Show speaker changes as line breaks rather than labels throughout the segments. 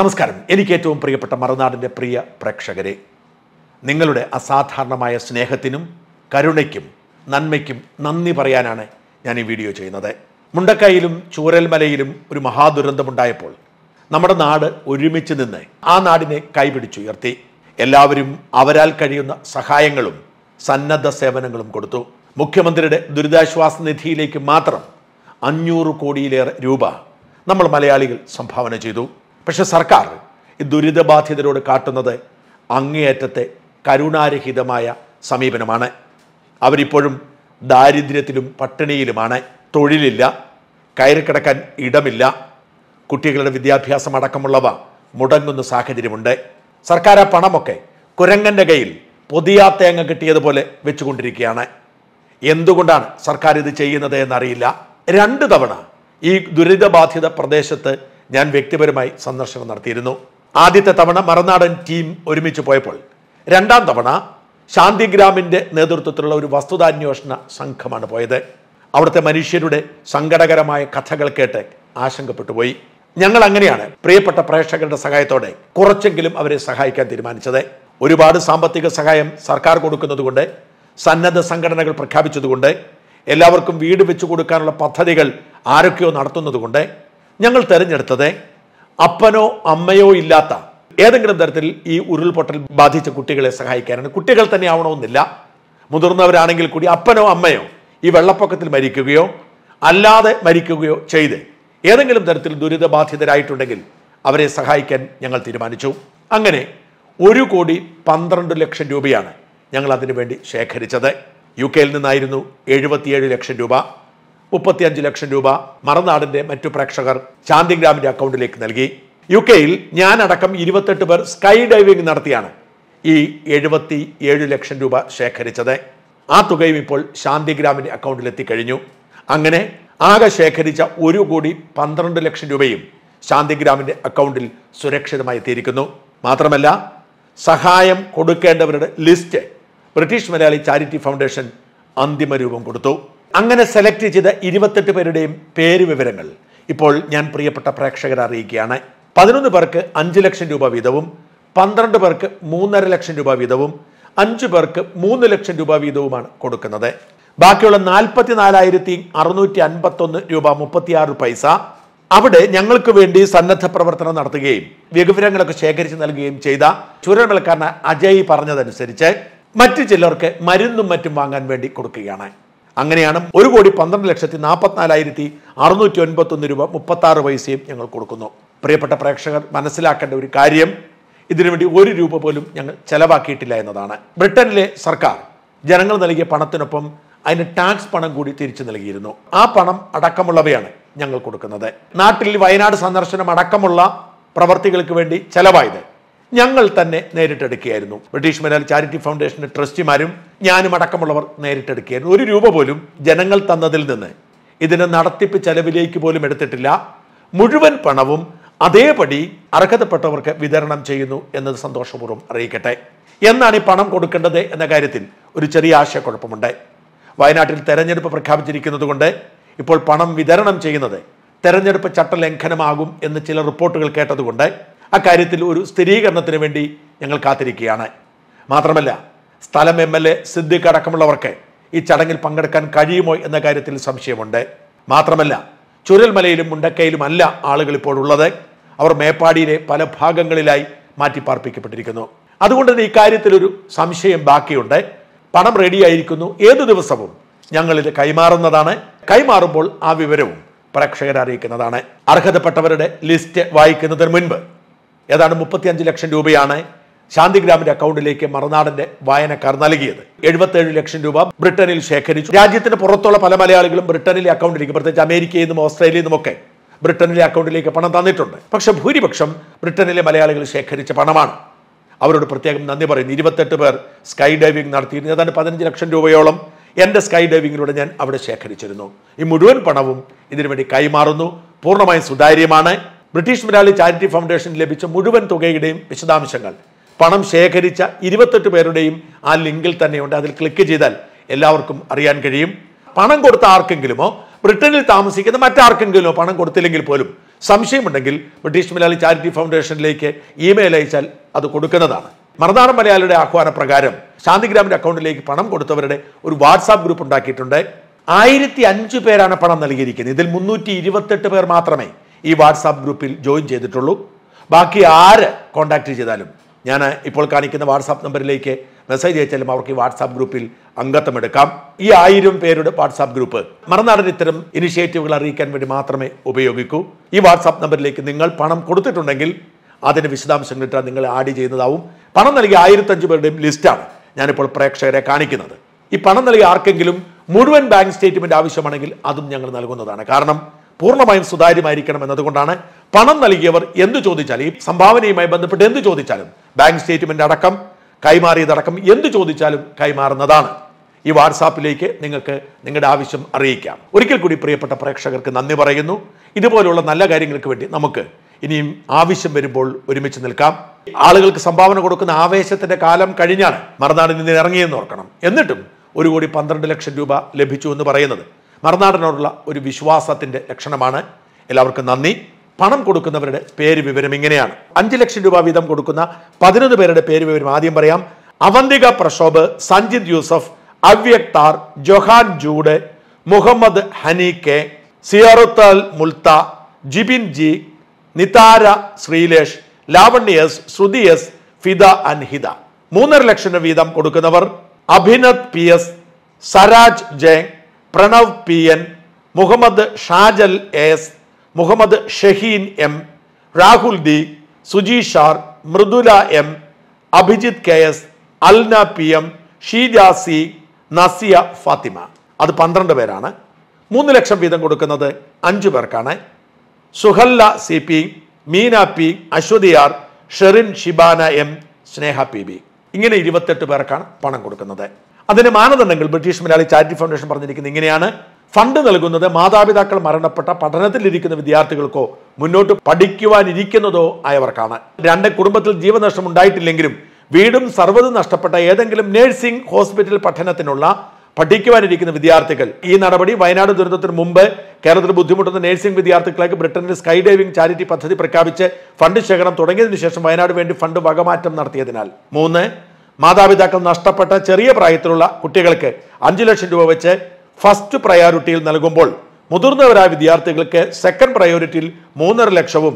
നമസ്കാരം എനിക്ക് ഏറ്റവും പ്രിയപ്പെട്ട മറുനാടിൻ്റെ പ്രിയ പ്രേക്ഷകരെ നിങ്ങളുടെ അസാധാരണമായ സ്നേഹത്തിനും കരുണയ്ക്കും നന്മയ്ക്കും നന്ദി പറയാനാണ് ഞാൻ ഈ വീഡിയോ ചെയ്യുന്നത് മുണ്ടക്കൈയിലും ചൂരൽമലയിലും ഒരു മഹാദുരന്തമുണ്ടായപ്പോൾ നമ്മുടെ നാട് ഒരുമിച്ച് നിന്ന് ആ നാടിനെ കൈപിടിച്ചുയർത്തി എല്ലാവരും അവരാൽ കഴിയുന്ന സഹായങ്ങളും സന്നദ്ധ സേവനങ്ങളും കൊടുത്തു മുഖ്യമന്ത്രിയുടെ ദുരിതാശ്വാസ നിധിയിലേക്ക് മാത്രം അഞ്ഞൂറ് കോടിയിലേറെ രൂപ നമ്മൾ മലയാളികൾ സംഭാവന ചെയ്തു പക്ഷെ സർക്കാർ ഈ ദുരിതബാധിതരോട് കാട്ടുന്നത് അങ്ങേയറ്റത്തെ കരുണാരഹിതമായ സമീപനമാണ് അവരിപ്പോഴും ദാരിദ്ര്യത്തിലും പട്ടിണിയിലുമാണ് തൊഴിലില്ല കയറിക്കിടക്കാൻ ഇടമില്ല കുട്ടികളുടെ വിദ്യാഭ്യാസം അടക്കമുള്ളവ മുടങ്ങുന്ന സാഹചര്യമുണ്ട് സർക്കാർ ആ പണമൊക്കെ കുരങ്ങൻ്റെ കയ്യിൽ പുതിയ തേങ്ങ കിട്ടിയതുപോലെ വെച്ചുകൊണ്ടിരിക്കുകയാണ് എന്തുകൊണ്ടാണ് സർക്കാർ ഇത് ചെയ്യുന്നത് എന്നറിയില്ല രണ്ട് തവണ ഈ ദുരിതബാധിത പ്രദേശത്ത് ഞാൻ വ്യക്തിപരമായി സന്ദർശനം നടത്തിയിരുന്നു ആദ്യത്തെ തവണ മറനാടൻ ടീം ഒരുമിച്ച് പോയപ്പോൾ രണ്ടാം തവണ ശാന്തിഗ്രാമിൻ്റെ നേതൃത്വത്തിലുള്ള ഒരു വസ്തുതാന്വേഷണ സംഘമാണ് പോയത് അവിടുത്തെ മനുഷ്യരുടെ സങ്കടകരമായ കഥകൾ കേട്ട് ആശങ്കപ്പെട്ടു പോയി ഞങ്ങൾ അങ്ങനെയാണ് പ്രിയപ്പെട്ട പ്രേക്ഷകരുടെ സഹായത്തോടെ കുറച്ചെങ്കിലും അവരെ സഹായിക്കാൻ തീരുമാനിച്ചത് ഒരുപാട് സാമ്പത്തിക സഹായം സർക്കാർ കൊടുക്കുന്നതുകൊണ്ട് സന്നദ്ധ സംഘടനകൾ പ്രഖ്യാപിച്ചതുകൊണ്ട് എല്ലാവർക്കും വീട് വെച്ചു കൊടുക്കാനുള്ള പദ്ധതികൾ ആരൊക്കെയോ നടത്തുന്നതുകൊണ്ട് ഞങ്ങൾ തെരഞ്ഞെടുത്തത് അപ്പനോ അമ്മയോ ഇല്ലാത്ത ഏതെങ്കിലും തരത്തിൽ ഈ ഉരുൾപൊട്ടൽ ബാധിച്ച കുട്ടികളെ സഹായിക്കാനാണ് കുട്ടികൾ തന്നെ ആവണമെന്നില്ല മുതിർന്നവരാണെങ്കിൽ കൂടി അപ്പനോ അമ്മയോ ഈ വെള്ളപ്പൊക്കത്തിൽ മരിക്കുകയോ അല്ലാതെ മരിക്കുകയോ ചെയ്ത് ഏതെങ്കിലും തരത്തിൽ ദുരിതബാധിതരായിട്ടുണ്ടെങ്കിൽ അവരെ സഹായിക്കാൻ ഞങ്ങൾ തീരുമാനിച്ചു അങ്ങനെ ഒരു കോടി പന്ത്രണ്ട് ലക്ഷം രൂപയാണ് ഞങ്ങൾ അതിനുവേണ്ടി ശേഖരിച്ചത് യു കെയിൽ നിന്നായിരുന്നു എഴുപത്തിയേഴ് ലക്ഷം രൂപ മുപ്പത്തിയഞ്ച് ലക്ഷം രൂപ മറുനാടിന്റെ മറ്റു പ്രേക്ഷകർ ശാന്തിഗ്രാമിന്റെ അക്കൗണ്ടിലേക്ക് നൽകി യു കെയിൽ അടക്കം ഇരുപത്തെട്ട് പേർ സ്കൈ ഡൈവിംഗ് നടത്തിയാണ് ഈ എഴുപത്തി ഏഴ് ലക്ഷം രൂപ ശേഖരിച്ചത് ആ തുകയും ഇപ്പോൾ ശാന്തിഗ്രാമിന്റെ അക്കൗണ്ടിൽ എത്തിക്കഴിഞ്ഞു അങ്ങനെ ആകെ ശേഖരിച്ച ഒരു കോടി പന്ത്രണ്ട് ലക്ഷം രൂപയും ശാന്തിഗ്രാമിന്റെ അക്കൗണ്ടിൽ സുരക്ഷിതമായി എത്തിയിരിക്കുന്നു മാത്രമല്ല സഹായം കൊടുക്കേണ്ടവരുടെ list British Malayali charity foundation അന്തിമ രൂപം കൊടുത്തു അങ്ങനെ സെലക്ട് ചെയ്ത ഇരുപത്തെട്ട് പേരുടെയും പേര് വിവരങ്ങൾ ഇപ്പോൾ ഞാൻ പ്രിയപ്പെട്ട പ്രേക്ഷകരെ അറിയിക്കുകയാണ് പതിനൊന്ന് പേർക്ക് അഞ്ച് ലക്ഷം രൂപ വീതവും പന്ത്രണ്ട് പേർക്ക് മൂന്നര ലക്ഷം രൂപ വീതവും അഞ്ചു പേർക്ക് മൂന്ന് ലക്ഷം രൂപ വീതവുമാണ് കൊടുക്കുന്നത് ബാക്കിയുള്ള നാൽപ്പത്തി നാലായിരത്തി അൻപത്തി ഒന്ന് രൂപ മുപ്പത്തിയാറ് പൈസ അവിടെ ഞങ്ങൾക്ക് വേണ്ടി സന്നദ്ധ പ്രവർത്തനം നടത്തുകയും വിവരങ്ങളൊക്കെ ശേഖരിച്ച് നൽകുകയും ചെയ്ത ചുരവിളക്കാരൻ അജയ് പറഞ്ഞതനുസരിച്ച് മറ്റു ചിലർക്ക് മരുന്നും മറ്റും വാങ്ങാൻ വേണ്ടി കൊടുക്കുകയാണ് അങ്ങനെയാണ് ഒരു കോടി പന്ത്രണ്ട് ലക്ഷത്തി നാൽപ്പത്തിനാലായിരത്തി അറുന്നൂറ്റി ഒൻപത്തൊന്ന് രൂപ മുപ്പത്താറ് പൈസയും ഞങ്ങൾ കൊടുക്കുന്നു പ്രിയപ്പെട്ട പ്രേക്ഷകർ മനസ്സിലാക്കേണ്ട ഒരു കാര്യം ഇതിനുവേണ്ടി ഒരു രൂപ പോലും ഞങ്ങൾ ചെലവാക്കിയിട്ടില്ല എന്നതാണ് ബ്രിട്ടനിലെ സർക്കാർ ജനങ്ങൾ നൽകിയ പണത്തിനൊപ്പം അതിന് ടാക്സ് പണം കൂടി തിരിച്ചു നൽകിയിരുന്നു ആ പണം അടക്കമുള്ളവയാണ് ഞങ്ങൾ കൊടുക്കുന്നത് നാട്ടിൽ വയനാട് സന്ദർശനം അടക്കമുള്ള പ്രവർത്തികൾക്ക് വേണ്ടി ചെലവായത് ഞങ്ങൾ തന്നെ നേരിട്ടെടുക്കുകയായിരുന്നു ബ്രിട്ടീഷ് മലയാളി ചാരിറ്റി ഫൗണ്ടേഷന്റെ ട്രസ്റ്റിമാരും ഞാനും അടക്കമുള്ളവർ നേരിട്ടെടുക്കുകയായിരുന്നു ഒരു രൂപ പോലും ജനങ്ങൾ തന്നതിൽ നിന്ന് ഇതിനെ നടത്തിപ്പ് ചെലവിലേക്ക് പോലും എടുത്തിട്ടില്ല മുഴുവൻ പണവും അതേപടി അർഹതപ്പെട്ടവർക്ക് വിതരണം ചെയ്യുന്നു എന്നത് സന്തോഷപൂർവ്വം അറിയിക്കട്ടെ എന്നാണ് ഈ പണം കൊടുക്കേണ്ടത് എന്ന കാര്യത്തിൽ ഒരു ചെറിയ ആശയക്കുഴപ്പമുണ്ട് വയനാട്ടിൽ തെരഞ്ഞെടുപ്പ് പ്രഖ്യാപിച്ചിരിക്കുന്നത് കൊണ്ട് ഇപ്പോൾ പണം വിതരണം ചെയ്യുന്നത് തെരഞ്ഞെടുപ്പ് ചട്ടലംഘനമാകും എന്ന് ചില റിപ്പോർട്ടുകൾ കേട്ടതുകൊണ്ട് അക്കാര്യത്തിൽ ഒരു സ്ഥിരീകരണത്തിന് വേണ്ടി ഞങ്ങൾ കാത്തിരിക്കുകയാണ് മാത്രമല്ല സ്ഥലം എം എൽ എ സിദ്ദിഖ് അടക്കമുള്ളവർക്ക് ഈ ചടങ്ങിൽ പങ്കെടുക്കാൻ കഴിയുമോ എന്ന കാര്യത്തിൽ സംശയമുണ്ട് മാത്രമല്ല ചുരൽമലയിലും മുണ്ടക്കയിലും അല്ല ആളുകൾ ഇപ്പോൾ ഉള്ളത് അവർ മേപ്പാടിയിലെ പല ഭാഗങ്ങളിലായി മാറ്റിപ്പാർപ്പിക്കപ്പെട്ടിരിക്കുന്നു അതുകൊണ്ട് തന്നെ ഇക്കാര്യത്തിലൊരു സംശയം ബാക്കിയുണ്ട് പണം റെഡിയായിരിക്കുന്നു ഏത് ദിവസവും ഞങ്ങളിത് കൈമാറുന്നതാണ് കൈമാറുമ്പോൾ ആ വിവരവും പ്രേക്ഷകരെ അറിയിക്കുന്നതാണ് അർഹതപ്പെട്ടവരുടെ ലിസ്റ്റ് വായിക്കുന്നതിന് മുൻപ് ഏതാണ്ട് മുപ്പത്തിയഞ്ച് ലക്ഷം രൂപയാണ് ശാന്തിഗ്രാമിന്റെ അക്കൗണ്ടിലേക്ക് മറുനാടന്റെ വായനക്കാർ നൽകിയത് എഴുപത്തേഴ് ലക്ഷം രൂപ ബ്രിട്ടനിൽ ശേഖരിച്ചു രാജ്യത്തിന് പുറത്തുള്ള പല മലയാളികളും ബ്രിട്ടനിലെ അക്കൗണ്ടിലേക്ക് പ്രത്യേകിച്ച് അമേരിക്കയിൽ നിന്നും ഓസ്ട്രേലിയയിൽ നിന്നുമൊക്കെ ബ്രിട്ടനിലെ അക്കൗണ്ടിലേക്ക് പണം തന്നിട്ടുണ്ട് പക്ഷെ ഭൂരിപക്ഷം ബ്രിട്ടനിലെ മലയാളികൾ ശേഖരിച്ച പണമാണ് അവരോട് പ്രത്യേകം നന്ദി പറയുന്നു ഇരുപത്തെട്ട് പേർ സ്കൈ ഡൈവിംഗ് നടത്തിയിരുന്നു ഏതാണ്ട് പതിനഞ്ച് ലക്ഷം രൂപയോളം എൻ്റെ സ്കൈ ഡൈവിങ്ങിലൂടെ ഞാൻ അവിടെ ശേഖരിച്ചിരുന്നു ഈ മുഴുവൻ പണവും ഇതിനുവേണ്ടി കൈമാറുന്നു പൂർണ്ണമായും സുതാര്യമാണ് ബ്രിട്ടീഷ് മലയാളി ചാരിറ്റി ഫൗണ്ടേഷൻ ലഭിച്ച മുഴുവൻ തുകയുടെയും വിശദാംശങ്ങൾ പണം ശേഖരിച്ച ഇരുപത്തെട്ട് പേരുടെയും ആ ലിങ്കിൽ തന്നെയുണ്ട് അതിൽ ക്ലിക്ക് ചെയ്താൽ എല്ലാവർക്കും അറിയാൻ കഴിയും പണം കൊടുത്ത ആർക്കെങ്കിലുമോ ബ്രിട്ടനിൽ താമസിക്കുന്ന മറ്റാർക്കെങ്കിലുമോ പണം കൊടുത്തില്ലെങ്കിൽ പോലും സംശയമുണ്ടെങ്കിൽ ബ്രിട്ടീഷ് മലയാളി ചാരിറ്റി ഫൗണ്ടേഷനിലേക്ക് ഇമെയിൽ അയച്ചാൽ അത് കൊടുക്കുന്നതാണ് മറുനാടൻ മലയാളിയുടെ ആഹ്വാനപ്രകാരം ശാന്തിഗ്രാമിന്റെ അക്കൗണ്ടിലേക്ക് പണം കൊടുത്തവരുടെ ഒരു വാട്സാപ്പ് ഗ്രൂപ്പ് ഉണ്ടാക്കിയിട്ടുണ്ട് ആയിരത്തി അഞ്ച് പേരാണ് പണം നൽകിയിരിക്കുന്നത് ഇതിൽ മുന്നൂറ്റി ഇരുപത്തെട്ട് പേർ മാത്രമേ ഈ വാട്സാപ്പ് ഗ്രൂപ്പിൽ ജോയിൻ ചെയ്തിട്ടുള്ളൂ ബാക്കി ആര് കോൺടാക്റ്റ് ചെയ്താലും ഞാൻ ഇപ്പോൾ കാണിക്കുന്ന വാട്സാപ്പ് നമ്പറിലേക്ക് മെസ്സേജ് അയച്ചാലും അവർക്ക് ഈ വാട്സാപ്പ് ഗ്രൂപ്പിൽ അംഗത്വം എടുക്കാം ഈ ആയിരം പേരുടെ വാട്സാപ്പ് ഗ്രൂപ്പ് മറന്നാടൻ ഇത്തരം ഇനിഷ്യേറ്റീവുകൾ അറിയിക്കാൻ വേണ്ടി മാത്രമേ ഉപയോഗിക്കൂ ഈ വാട്സാപ്പ് നമ്പറിലേക്ക് നിങ്ങൾ പണം കൊടുത്തിട്ടുണ്ടെങ്കിൽ അതിന് വിശദാംശങ്ങൾ ഇട്ടാൽ നിങ്ങൾ ആഡ് ചെയ്യുന്നതാവും പണം നൽകിയ ആയിരത്തഞ്ച് പേരുടെയും ലിസ്റ്റാണ് ഞാനിപ്പോൾ പ്രേക്ഷകരെ കാണിക്കുന്നത് ഈ പണം നൽകിയ ആർക്കെങ്കിലും മുഴുവൻ ബാങ്ക് സ്റ്റേറ്റ്മെന്റ് ആവശ്യമാണെങ്കിൽ അതും ഞങ്ങൾ നൽകുന്നതാണ് കാരണം പൂർണ്ണമായും സുതാര്യമായിരിക്കണം എന്നതുകൊണ്ടാണ് പണം നൽകിയവർ എന്തു ചോദിച്ചാലും ഈ സംഭാവനയുമായി ബന്ധപ്പെട്ട് എന്തു ചോദിച്ചാലും ബാങ്ക് സ്റ്റേറ്റ്മെന്റ് അടക്കം കൈമാറിയതടക്കം എന്തു ചോദിച്ചാലും കൈമാറുന്നതാണ് ഈ വാട്സാപ്പിലേക്ക് നിങ്ങൾക്ക് നിങ്ങളുടെ ആവശ്യം അറിയിക്കാം ഒരിക്കൽ കൂടി പ്രിയപ്പെട്ട പ്രേക്ഷകർക്ക് നന്ദി പറയുന്നു ഇതുപോലുള്ള നല്ല കാര്യങ്ങൾക്ക് വേണ്ടി നമുക്ക് ഇനിയും ആവശ്യം വരുമ്പോൾ ഒരുമിച്ച് നിൽക്കാം ആളുകൾക്ക് സംഭാവന കൊടുക്കുന്ന ആവേശത്തിന്റെ കാലം കഴിഞ്ഞാണ് മറുനാടിൽ നിന്ന് ഇറങ്ങിയെന്ന് ഓർക്കണം എന്നിട്ടും ഒരു കോടി പന്ത്രണ്ട് ലക്ഷം രൂപ ലഭിച്ചു എന്ന് പറയുന്നത് മറുനാടനോടുള്ള ഒരു വിശ്വാസത്തിൻ്റെ ലക്ഷണമാണ് എല്ലാവർക്കും നന്ദി പണം കൊടുക്കുന്നവരുടെ പേര് വിവരം ഇങ്ങനെയാണ് അഞ്ച് ലക്ഷം രൂപ വീതം കൊടുക്കുന്ന പതിനൊന്ന് പേരുടെ പേര് വിവരം ആദ്യം പറയാം അവന്തിക പ്രക്ഷോഭ് സഞ്ജിത് യൂസഫ് അവ്യക്താർ Johan Jude Muhammad Hani K സിയറുത്തൽ മുൽത്ത Jibin G Nithara Sreelesh Lavanya S Sruthi S Fida Anhida മൂന്നര ലക്ഷം വീതം കൊടുക്കുന്നവർ Abhinath P S Saraj Jai Pranav P N Muhammad Shajal S Muhammad Shaheen M Rahul D Suji Shar Mridula M Abhijith K S Alna P M Sheeja C Nasiya Fathima അത് പന്ത്രണ്ട് പേരാണ് മൂന്ന് ലക്ഷം വീതം കൊടുക്കുന്നത് അഞ്ചു പേർക്കാണ് സുഹല്ല സി പി മീന പി അശ്വതിയാർ Sherin Shibana M Sneha P B ഇങ്ങനെ ഇരുപത്തെട്ട് പേർക്കാണ് പണം കൊടുക്കുന്നത് അതിന് മാനദണ്ഡങ്ങൾ ബ്രിട്ടീഷ് മലയാളി ചാരിറ്റി ഫൗണ്ടേഷൻ പറഞ്ഞിരിക്കുന്നത് ഇങ്ങനെയാണ് ഫണ്ട് നൽകുന്നത് മാതാപിതാക്കൾ മരണപ്പെട്ട പഠനത്തിലിരിക്കുന്ന വിദ്യാർത്ഥികൾക്കോ മുന്നോട്ട് പഠിക്കുവാനിരിക്കുന്നതോ ആയവർക്കാണ് രണ്ട് കുടുംബത്തിൽ ജീവനഷ്ടം ഉണ്ടായിട്ടില്ലെങ്കിലും വീടും സർവ്വതും നഷ്ടപ്പെട്ട ഏതെങ്കിലും നഴ്സിംഗ് ഹോസ്പിറ്റൽ പഠനത്തിനുള്ള പഠിക്കുവാനിരിക്കുന്ന വിദ്യാർത്ഥികൾ ഈ നടപടി വയനാട് ദുരന്തത്തിന് മുമ്പ് കേരളത്തിൽ ബുദ്ധിമുട്ടുന്ന നഴ്സിംഗ് വിദ്യാർത്ഥികൾക്ക് ബ്രിട്ടനിൽ സ്കൈ ഡൈവിംഗ് ചാരിറ്റി പദ്ധതി പ്രഖ്യാപിച്ച് ഫണ്ട് ശേഖരണം തുടങ്ങിയതിനു ശേഷം വയനാട് വേണ്ടി ഫണ്ട് വകമാറ്റം നടത്തിയതിനാൽ മൂന്ന് മാതാപിതാക്കൾ നഷ്ടപ്പെട്ട ചെറിയ പ്രായത്തിലുള്ള കുട്ടികൾക്ക് അഞ്ചു ലക്ഷം രൂപ വെച്ച് ഫസ്റ്റ് പ്രയോറിറ്റിയിൽ നൽകുമ്പോൾ മുതിർന്നവരായ വിദ്യാർത്ഥികൾക്ക് സെക്കൻഡ് പ്രയോറിറ്റിയിൽ മൂന്നര ലക്ഷവും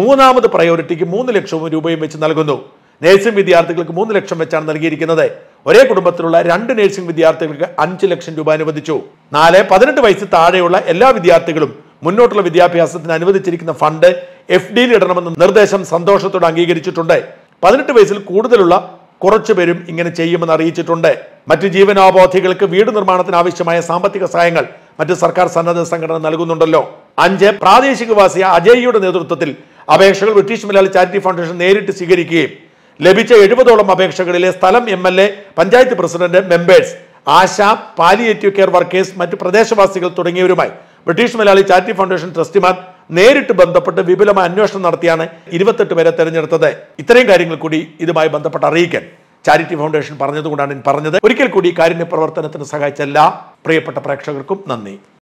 മൂന്നാമത് പ്രയോറിറ്റിക്ക് മൂന്ന് ലക്ഷവും രൂപയും വെച്ച് നൽകുന്നു നഴ്സിംഗ് വിദ്യാർത്ഥികൾക്ക് മൂന്ന് ലക്ഷം വെച്ചാണ് നൽകിയിരിക്കുന്നത് ഒരേ കുടുംബത്തിലുള്ള രണ്ട് നഴ്സിംഗ് വിദ്യാർത്ഥികൾക്ക് അഞ്ച് ലക്ഷം രൂപ അനുവദിച്ചു നാല് പതിനെട്ട് വയസ്സ് താഴെയുള്ള എല്ലാ വിദ്യാർത്ഥികളും മുന്നോട്ടുള്ള വിദ്യാഭ്യാസത്തിന് അനുവദിച്ചിരിക്കുന്ന ഫണ്ട് എഫ് ഡിയിൽ ഇടണമെന്ന നിർദ്ദേശം സന്തോഷത്തോടെ അംഗീകരിച്ചിട്ടുണ്ട് പതിനെട്ട് വയസ്സിൽ കൂടുതലുള്ള പേരും ഇങ്ങനെ ചെയ്യുമെന്ന് അറിയിച്ചിട്ടുണ്ട് മറ്റ് ജീവനോപാധികൾക്ക് വീട് നിർമ്മാണത്തിന് ആവശ്യമായ സാമ്പത്തിക സഹായങ്ങൾ മറ്റ് സർക്കാർ സന്നദ്ധ സംഘടന നൽകുന്നുണ്ടല്ലോ അഞ്ച് പ്രാദേശികവാസിയ അജയ്യുടെ നേതൃത്വത്തിൽ അപേക്ഷകൾ ബ്രിട്ടീഷ് മലയാളി ചാരിറ്റി ഫൗണ്ടേഷൻ നേരിട്ട് സ്വീകരിക്കുകയും ലഭിച്ച എഴുപതോളം അപേക്ഷകളിലെ സ്ഥലം M L A panchayat president members ASHA palliative care workers മറ്റ് പ്രദേശവാസികൾ തുടങ്ങിയവരുമായി ബ്രിട്ടീഷ് മലയാളി ചാരിറ്റി ഫൗണ്ടേഷൻ ട്രസ്റ്റിമാർ നേരിട്ട് ബന്ധപ്പെട്ട് വിപുലമായ അന്വേഷണം നടത്തിയാണ് ഇരുപത്തെട്ട് പേരെ തെരഞ്ഞെടുത്തത് ഇത്രയും കാര്യങ്ങൾ കൂടി ഇതുമായി ബന്ധപ്പെട്ട് അറിയിക്കാൻ ചാരിറ്റി ഫൗണ്ടേഷൻ പറഞ്ഞതുകൊണ്ടാണ് ഞാൻ പറഞ്ഞത് ഒരിക്കൽ കൂടി കാരുണ്യ പ്രവർത്തനത്തിന് സഹായിച്ച എല്ലാ പ്രിയപ്പെട്ട പ്രേക്ഷകർക്കും നന്ദി